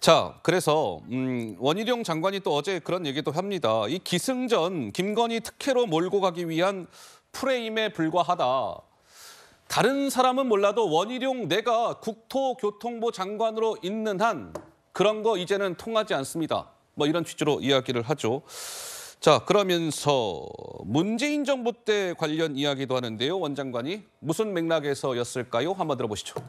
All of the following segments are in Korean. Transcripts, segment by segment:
자, 그래서 음, 원희룡 장관이 또 어제 그런 얘기도 합니다. 이 기승전 김건희 특혜로 몰고 가기 위한 프레임에 불과하다. 다른 사람은 몰라도 원희룡 내가 국토교통부 장관으로 있는 한 그런 거 이제는 통하지 않습니다. 뭐 이런 취지로 이야기를 하죠. 자, 그러면서 문재인 정부 때 관련 이야기도 하는데요. 원장관이 무슨 맥락에서였을까요? 한번 들어보시죠.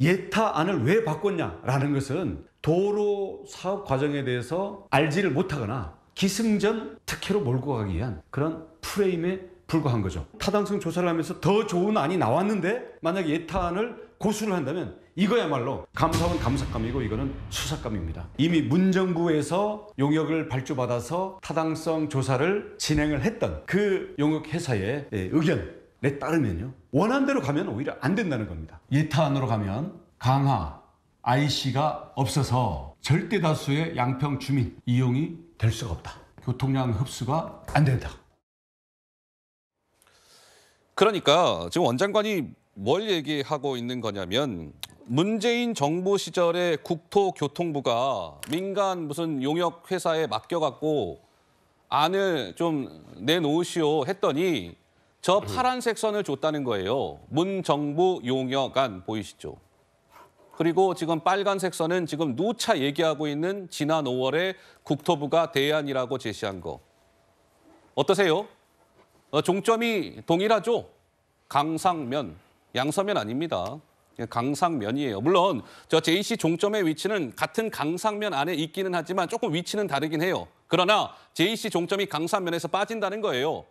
예타안을 왜 바꿨냐라는 것은 도로 사업 과정에 대해서 알지를 못하거나 기승전 특혜로 몰고 가기 위한 그런 프레임에 불과한 거죠. 타당성 조사를 하면서 더 좋은 안이 나왔는데 만약에 예타안을 고수를 한다면 이거야말로 감사원 감사감이고 이거는 수사감입니다. 이미 문정부에서 용역을 발주받아서 타당성 조사를 진행을 했던 그 용역 회사의 예, 의견 내 따르면요. 원한 대로 가면 오히려 안 된다는 겁니다. 예타안으로 가면 강하, IC가 없어서 절대 다수의 양평 주민 이용이 될 수가 없다. 교통량 흡수가 안 된다. 그러니까 지금 원장관이 뭘 얘기하고 있는 거냐면 문재인 정부 시절에 국토교통부가 민간 무슨 용역 회사에 맡겨갖고 안을 좀 내놓으시오 했더니 저 파란색 선을 줬다는 거예요. 문 정부 용역안 보이시죠? 그리고 지금 빨간색 선은 지금 누차 얘기하고 있는 지난 5월에 국토부가 대안이라고 제시한 거. 어떠세요? 어, 종점이 동일하죠? 강상면, 양서면 아닙니다. 예, 강상면이에요. 물론 저 JC 종점의 위치는 같은 강상면 안에 있기는 하지만 조금 위치는 다르긴 해요. 그러나 JC 종점이 강상면에서 빠진다는 거예요.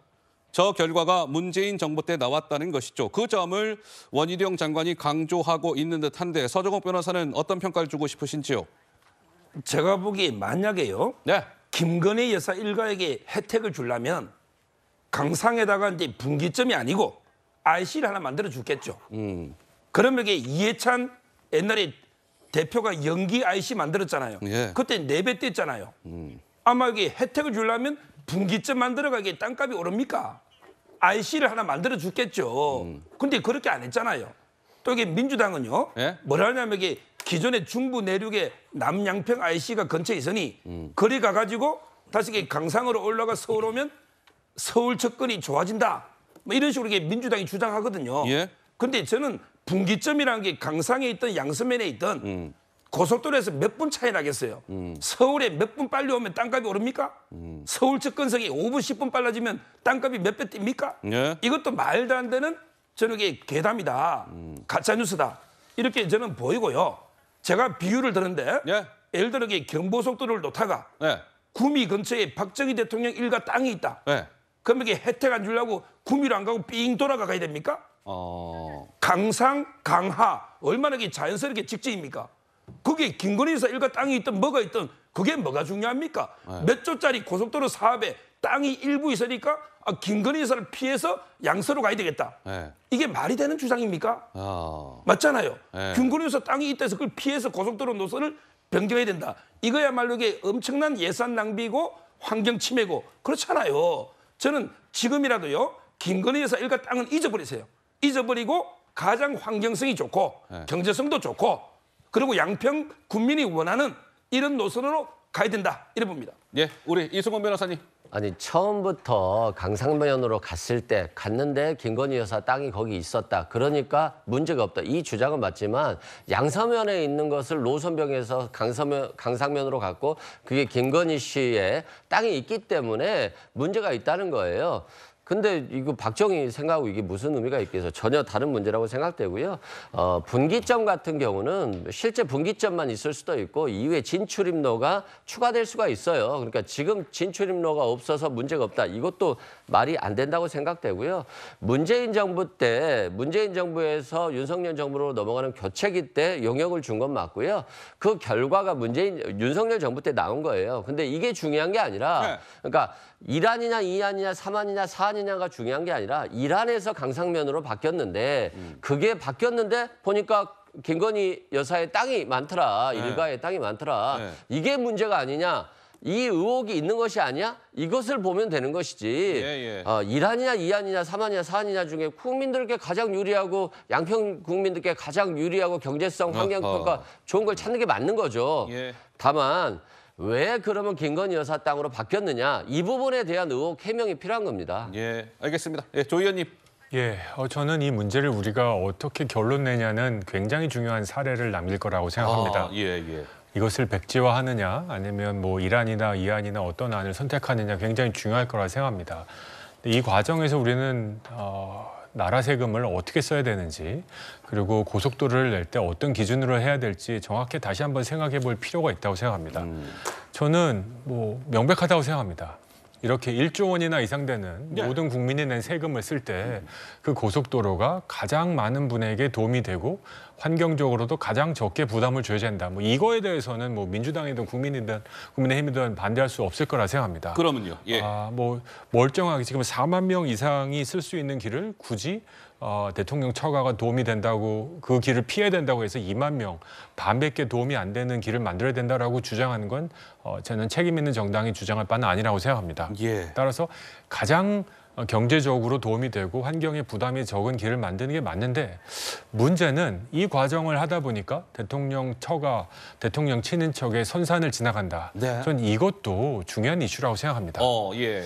저 결과가 문재인 정부 때 나왔다는 것이죠. 그 점을 원희룡 장관이 강조하고 있는 듯한데 서정욱 변호사는 어떤 평가를 주고 싶으신지요? 제가 보기에 만약에요. 네. 김건희 여사 일가에게 혜택을 주려면 강상에다가 이제 분기점이 아니고 IC를 하나 만들어 주겠죠. 음. 그러면 이게 이해찬 옛날에 대표가 연기 IC 만들었잖아요. 예. 그때 네배 뗐잖아요. 음. 아마 이게 혜택을 주려면 분기점 만들어가기에 땅값이 오릅니까? IC를 하나 만들어 줬겠죠. 음. 근데 그렇게 안 했잖아요. 또 이게 민주당은요. 예? 뭐라 하냐면 이게 기존의 중부 내륙에 남양평 IC가 근처에 있으니 음. 거리 가가지고 다시 강상으로 올라가 서울 오면 서울 접근이 좋아진다. 뭐 이런 식으로 이게 민주당이 주장하거든요. 예? 근데 저는 분기점이라는 게 강상에 있던 양서면에 있던 음. 고속도로에서 몇 분 차이 나겠어요? 음. 서울에 몇 분 빨리 오면 땅값이 오릅니까? 음. 서울 측근석이 5분, 10분 빨라지면 땅값이 몇배 뜁니까? 예. 이것도 말도 안 되는 저녁에 괴담이다. 음. 가짜뉴스다. 이렇게 저는 보이고요. 제가 비유를 드는데 예. 예를 들어 경보속도로를 놓다가 예. 구미 근처에 박정희 대통령 일가 땅이 있다. 예. 그럼 이게 혜택 안 주려고 구미로 안 가고 삥 돌아가 가야 됩니까? 어... 강상, 강하 얼마나 자연스럽게 직진입니까? 그게 에 김건희사 일가 땅이 있든 뭐가 있든 그게 뭐가 중요합니까? 네. 몇 조짜리 고속도로 사업에 땅이 일부 있으니까 아, 김건희사를 피해서 양서로 가야 되겠다. 네. 이게 말이 되는 주장입니까? 어... 맞잖아요. 네. 김건희사 땅이 있다 해서 그걸 피해서 고속도로 노선을 변경해야 된다. 이거야말로 이게 엄청난 예산 낭비고 환경 침해고 그렇잖아요. 저는 지금이라도요. 김건희 여사 일가 땅은 잊어버리세요. 잊어버리고 가장 환경성이 좋고 네. 경제성도 좋고 그리고 양평 국민이 원하는 이런 노선으로 가야 된다. 이래 봅니다. 예, 우리 이승원 변호사님. 아니 처음부터 강상면으로 갔을 때 갔는데 김건희 여사 땅이 거기 있었다. 그러니까 문제가 없다. 이 주장은 맞지만 양서면에 있는 것을 노선병에서 강서면 강상면으로 갔고 그게 김건희 씨의 땅이 있기 때문에 문제가 있다는 거예요. 근데 이거 박정희 생각하고 이게 무슨 의미가 있겠어 전혀 다른 문제라고 생각되고요. 어, 분기점 같은 경우는 실제 분기점만 있을 수도 있고 이후에 진출입로가 추가될 수가 있어요. 그러니까 지금 진출입로가 없어서 문제가 없다. 이것도 말이 안 된다고 생각되고요. 문재인 정부 때 문재인 정부에서 윤석열 정부로 넘어가는 교체기 때용역을준 건 맞고요. 그 결과가 문재인 윤석열 정부 때 나온 거예요. 근데 이게 중요한 게 아니라 네. 그러니까 1안이냐 2안이냐 3안이냐 4안이냐 이란이냐가 중요한 게 아니라 이란에서 강상면으로 바뀌었는데 음. 그게 바뀌었는데 보니까 김건희 여사의 땅이 많더라. 네. 일가의 땅이 많더라. 네. 이게 문제가 아니냐. 이 의혹이 있는 것이 아니야? 이것을 보면 되는 것이지. 예, 예. 어, 이란이냐이란이냐사만이냐사안이냐 중에 국민들께 가장 유리하고 양평 국민들께 가장 유리하고 경제성, 환경평가 좋은 걸 찾는 게 맞는 거죠. 예. 다만 왜 그러면 김건희 여사 땅으로 바뀌었느냐 이 부분에 대한 의혹 해명이 필요한 겁니다. 예, 알겠습니다. 예, 조 의원님. 예, 어, 저는 이 문제를 우리가 어떻게 결론 내냐는 굉장히 중요한 사례를 남길 거라고 생각합니다. 아, 예, 예. 이것을 백지화하느냐 아니면 뭐 이란이나 이안이나 어떤 안을 선택하느냐 굉장히 중요할 거라 생각합니다. 이 과정에서 우리는 어, 나라 세금을 어떻게 써야 되는지 그리고 고속도로를 낼 때 어떤 기준으로 해야 될지 정확히 다시 한번 생각해 볼 필요가 있다고 생각합니다. 음. 저는 뭐 명백하다고 생각합니다. 이렇게 1조 원이나 이상 되는 네. 예. 모든 국민이 낸 세금을 쓸 때 그 고속도로가 가장 많은 분에게 도움이 되고 환경적으로도 가장 적게 부담을 줘야 된다. 뭐 이거에 대해서는 뭐 민주당이든 국민이든 국민의힘이든 반대할 수 없을 거라 생각합니다. 그러면요. 예. 아, 뭐 멀쩡하게 지금 4만 명 이상이 쓸 수 있는 길을 굳이 어, 대통령 처가가 도움이 된다고 그 길을 피해야 된다고 해서 2만 명 반백개 도움이 안 되는 길을 만들어야 된다라고 주장하는 건 어, 저는 책임 있는 정당이 주장할 바는 아니라고 생각합니다. 예. 따라서 가장 어, 경제적으로 도움이 되고 환경에 부담이 적은 길을 만드는 게 맞는데 문제는 이 과정을 하다 보니까 대통령 처가 대통령 친인척의 선산을 지나간다. 네. 전 이것도 중요한 이슈라고 생각합니다. 어, 예.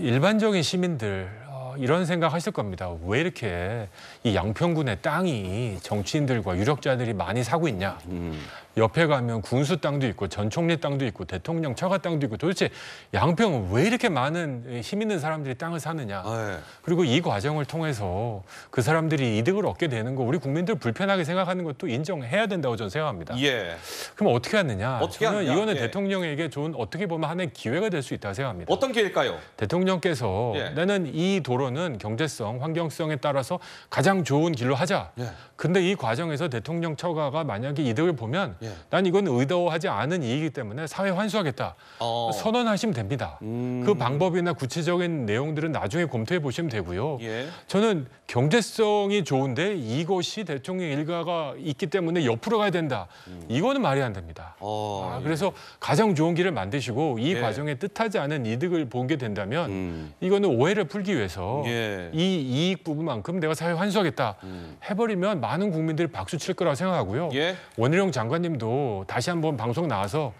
일반적인 시민들 어, 이런 생각하실 겁니다. 왜 이렇게 이 양평군의 땅이 정치인들과 유력자들이 많이 사고 있냐. 음. 옆에 가면 군수 땅도 있고 전 총리 땅도 있고 대통령 처가 땅도 있고 도대체 양평은 왜 이렇게 많은 힘 있는 사람들이 땅을 사느냐. 네. 그리고 이 과정을 통해서 그 사람들이 이득을 얻게 되는 거 우리 국민들 불편하게 생각하는 것도 인정해야 된다고 저는 생각합니다. 예. 그럼 어떻게 하느냐. 어떻게 하느냐. 이거는 예. 대통령에게 좋은 어떻게 보면 하나의 기회가 될 수 있다고 생각합니다. 어떤 기회일까요? 대통령께서 예. 나는 이 도로는 경제성, 환경성에 따라서 가장 좋은 길로 하자. 예. 근데 이 과정에서 대통령 처가가 만약에 이득을 보면 예. 예. 난 이건 의도하지 않은 이익이기 때문에 사회 환수하겠다 어. 선언하시면 됩니다. 음. 그 방법이나 구체적인 내용들은 나중에 검토해 보시면 되고요. 예. 저는 경제성이 좋은데 이것이 대통령 일가가 있기 때문에 옆으로 가야 된다. 음. 이거는 말이 안 됩니다. 어, 아, 예. 그래서 가장 좋은 길을 만드시고 이 예. 과정에 뜻하지 않은 이득을 본 게 된다면 음. 이거는 오해를 풀기 위해서 예. 이 이익 부분만큼 내가 사회 환수하겠다 음. 해버리면 많은 국민들이 박수 칠 거라고 생각하고요. 원희룡 장관님 선생님도 다시 한번 방송 나와서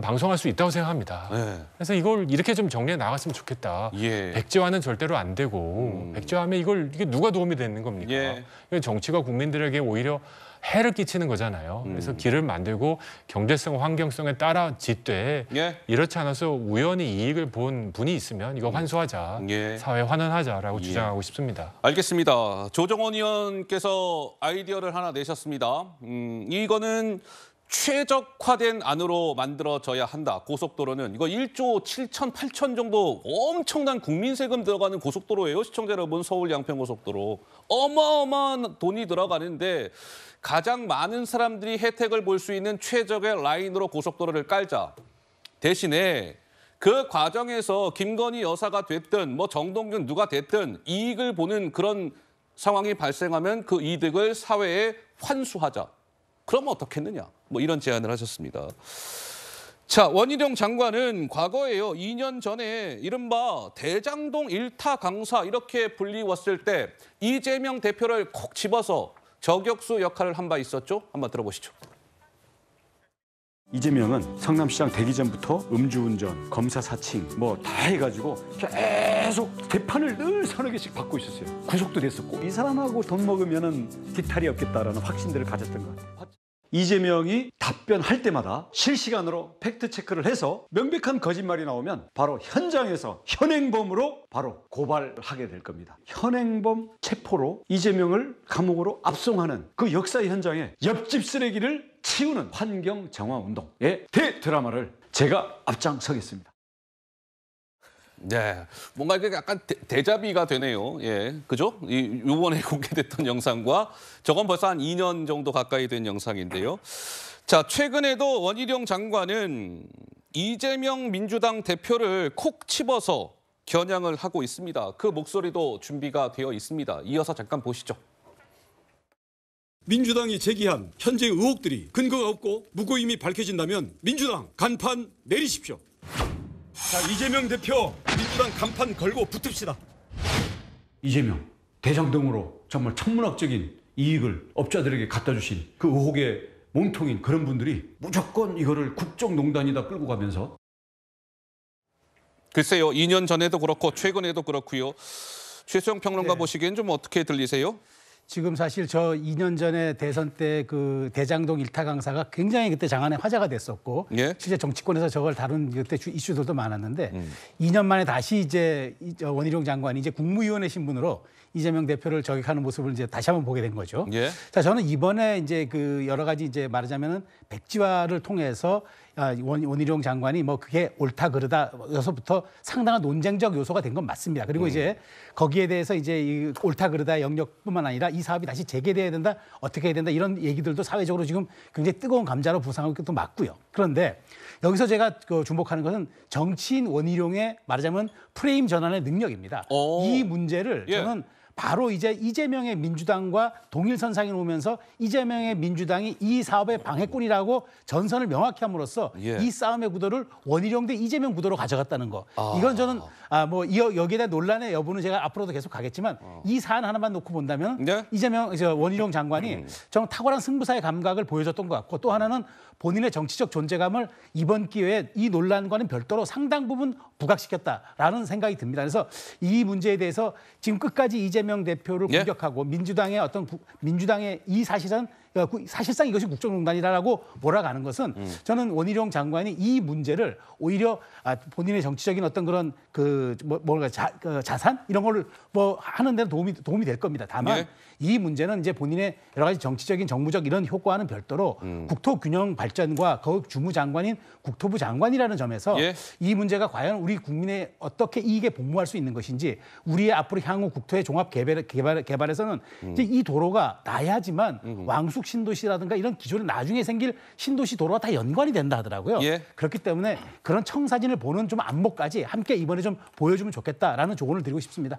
방송할 수 있다고 생각합니다. 네. 그래서 이걸 이렇게 좀 정리해 나갔으면 좋겠다. 예. 백제화는 절대로 안 되고 음. 백제화하면 이걸 이게 누가 도움이 되는 겁니까? 예. 정치가 국민들에게 오히려 해를 끼치는 거잖아요. 음. 그래서 길을 만들고 경제성, 환경성에 따라 짓되 예. 이렇지 않아서 우연히 이익을 본 분이 있으면 이거 음. 환수하자, 예. 사회 환원하자라고 예. 주장하고 싶습니다. 알겠습니다. 조정원 의원께서 아이디어를 하나 내셨습니다. 음, 이거는 최적화된 안으로 만들어져야 한다. 고속도로는 이거 1조 7천 8천 정도 엄청난 국민 세금 들어가는 고속도로예요. 시청자 여러분 서울 양평 고속도로 어마어마한 돈이 들어가는데 가장 많은 사람들이 혜택을 볼 수 있는 최적의 라인으로 고속도로를 깔자. 대신에 그 과정에서 김건희 여사가 됐든 뭐 정동균 누가 됐든 이익을 보는 그런 상황이 발생하면 그 이득을 사회에 환수하자. 그러면 어떻겠느냐. 뭐 이런 제안을 하셨습니다. 자, 원희룡 장관은 과거에요. 2년 전에 이른바 대장동 일타 강사 이렇게 불리웠을 때 이재명 대표를 콕 집어서 저격수 역할을 한 바 있었죠. 한번 들어보시죠. 이재명은 성남시장 대기 전부터 음주운전, 검사 사칭 뭐 다 해가지고 계속 대판을 늘 서너 개씩 받고 있었어요. 구속도 됐었고 이 사람하고 돈 먹으면 은 기탈이 없겠다라는 확신들을 가졌던 것 같아요. 이재명이 답변할 때마다 실시간으로 팩트 체크를 해서 명백한 거짓말이 나오면 바로 현장에서 현행범으로 바로 고발하게 될 겁니다. 현행범 체포로 이재명을 감옥으로 압송하는 그 역사의 현장에 옆집 쓰레기를 치우는 환경 정화 운동의 대드라마를 제가 앞장서겠습니다. 네, 뭔가 이게 약간 대, 자비가 되네요. 예, 그죠? 이 이번에 공개됐던 영상과 저건 벌써 한 2년 정도 가까이 된 영상인데요. 자, 최근에도 원희룡 장관은 이재명 민주당 대표를 콕 집어서 겨냥을 하고 있습니다. 그 목소리도 준비가 되어 있습니다. 이어서 잠깐 보시죠. 민주당이 제기한 현재 의혹들이 근거가 없고 무고임이 밝혀진다면 민주당 간판 내리십시오. 자 이재명 대표 민주당 간판 걸고 붙읍시다. 이재명 대장 등으로 정말 천문학적인 이익을 업자들에게 갖다 주신 그 의혹의 몸통인 그런 분들이 무조건 이거를 국정농단이다 끌고 가면서 글쎄요. 2년 전에도 그렇고 최근에도 그렇고요. 최수영 평론가 네. 보시기엔 좀 어떻게 들리세요? 지금 사실 저 2년 전에 대선 때 그 대장동 일타 강사가 굉장히 그때 장안에 화제가 됐었고 예? 실제 정치권에서 저걸 다룬 그때 이슈들도 많았는데 음. 2년 만에 다시 이제 원희룡 장관이 이제 국무위원회 신분으로 이재명 대표를 저격하는 모습을 이제 다시 한번 보게 된 거죠. 예. 자, 저는 이번에 이제 그 여러 가지 이제 말하자면은 백지화를 통해서 아, 원, 원희룡 장관이 뭐 그게 옳다 그르다 여서부터 상당한 논쟁적 요소가 된 건 맞습니다. 그리고 음. 이제 거기에 대해서 이제 이 옳다 그르다 영역뿐만 아니라 이 사업이 다시 재개돼야 된다 어떻게 해야 된다 이런 얘기들도 사회적으로 지금 굉장히 뜨거운 감자로 부상하고 있또 맞고요. 그런데 여기서 제가 그 주목하는 것은 정치인 원희룡의 말하자면 프레임 전환의 능력입니다. 오. 어. 이 문제를 예. 저는 바로 이제 이재명의 민주당과 동일선상에 오면서 이재명의 민주당이 이 사업의 방해꾼이라고 전선을 명확히 함으로써 예. 이 싸움의 구도를 원희룡 대 이재명 구도로 가져갔다는 거. 아. 이건 저는 아, 뭐 여기에 대한 논란의 여부는 제가 앞으로도 계속 가겠지만 어. 이 사안 하나만 놓고 본다면 네? 이재명 저 원희룡 장관이 음. 정 탁월한 승부사의 감각을 보여줬던 것 같고 또 하나는 본인의 정치적 존재감을 이번 기회에 이 논란과는 별도로 상당 부분 부각시켰다라는 생각이 듭니다. 그래서 이 문제에 대해서 지금 끝까지 이재명 대표를 예. 공격하고 예? 민주당의 어떤 구, 민주당의 이 사실은 어, 사실상 이것이 국정농단이다라고 몰아가는 것은 음. 저는 원희룡 장관이 이 문제를 오히려 아, 본인의 정치적인 어떤 그런 그 뭐, 뭔가 자, 그 자산 이런 거를 뭐 하는 데 도움이 도움이 될 겁니다. 다만 예. 이 문제는 이제 본인의 여러 가지 정치적인 정무적 이런 효과와는 별도로 음. 국토 균형 발전과 그 주무 장관인 국토부 장관이라는 점에서 예. 이 문제가 과연 우리 국민의 어떻게 이익에 복무할 수 있는 것인지 우리의 앞으로 향후 국토의 종합 개발, 개발 개발에서는 음. 이제 이 도로가 나야지만 음. 왕숙 신도시라든가 이런 기존에 나중에 생길 신도시 도로와 다 연관이 된다 하더라고요. 예. 그렇기 때문에 그런 청사진을 보는 좀 안목까지 함께 이번에 좀 보여주면 좋겠다라는 조언을 드리고 싶습니다.